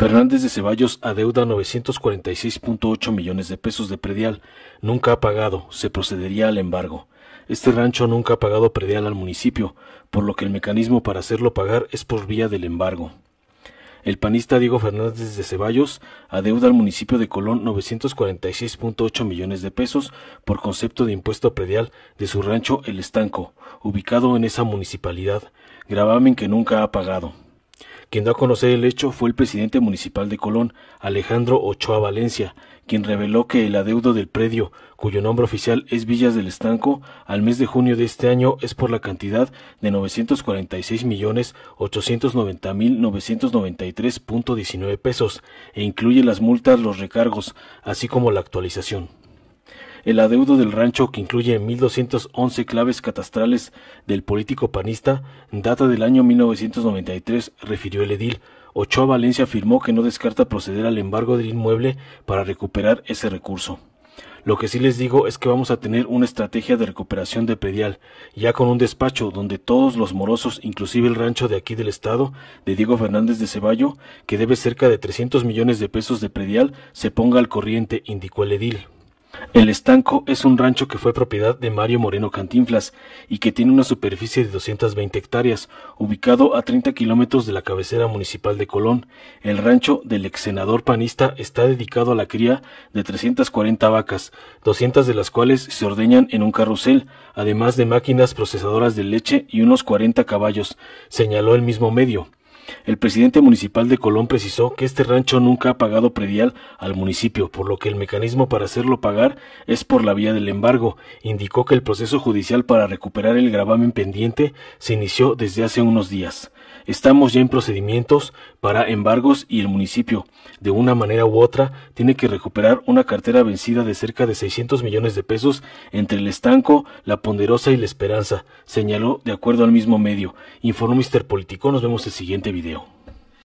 Fernández de Ceballos adeuda 946.8 millones de pesos de predial. Nunca ha pagado. Se procedería al embargo. Este rancho nunca ha pagado predial al municipio, por lo que el mecanismo para hacerlo pagar es por vía del embargo. El panista Diego Fernández de Ceballos adeuda al municipio de Colón 946.8 millones de pesos por concepto de impuesto predial de su rancho El Estanco, ubicado en esa municipalidad, gravamen que nunca ha pagado. Quien da a conocer el hecho fue el presidente municipal de Colón, Alejandro Ochoa Valencia, quien reveló que el adeudo del predio, cuyo nombre oficial es Villas del Estanco, al mes de junio de este año es por la cantidad de 946.890.993.19 millones mil pesos e incluye las multas, los recargos, así como la actualización el adeudo del rancho, que incluye 1.211 claves catastrales del político panista, data del año 1993, refirió el edil. Ochoa Valencia afirmó que no descarta proceder al embargo del inmueble para recuperar ese recurso. Lo que sí les digo es que vamos a tener una estrategia de recuperación de predial, ya con un despacho donde todos los morosos, inclusive el rancho de aquí del estado, de Diego Fernández de Ceballo, que debe cerca de 300 millones de pesos de predial, se ponga al corriente, indicó el edil. El Estanco es un rancho que fue propiedad de Mario Moreno Cantinflas y que tiene una superficie de 220 hectáreas, ubicado a 30 kilómetros de la cabecera municipal de Colón. El rancho del ex senador panista está dedicado a la cría de 340 vacas, 200 de las cuales se ordeñan en un carrusel, además de máquinas procesadoras de leche y unos 40 caballos, señaló el mismo medio. El presidente municipal de Colón precisó que este rancho nunca ha pagado predial al municipio, por lo que el mecanismo para hacerlo pagar es por la vía del embargo. Indicó que el proceso judicial para recuperar el gravamen pendiente se inició desde hace unos días. Estamos ya en procedimientos para embargos y el municipio, de una manera u otra, tiene que recuperar una cartera vencida de cerca de 600 millones de pesos entre el estanco, la ponderosa y la esperanza, señaló de acuerdo al mismo medio. Informó Mr. Político. Nos vemos en el siguiente video.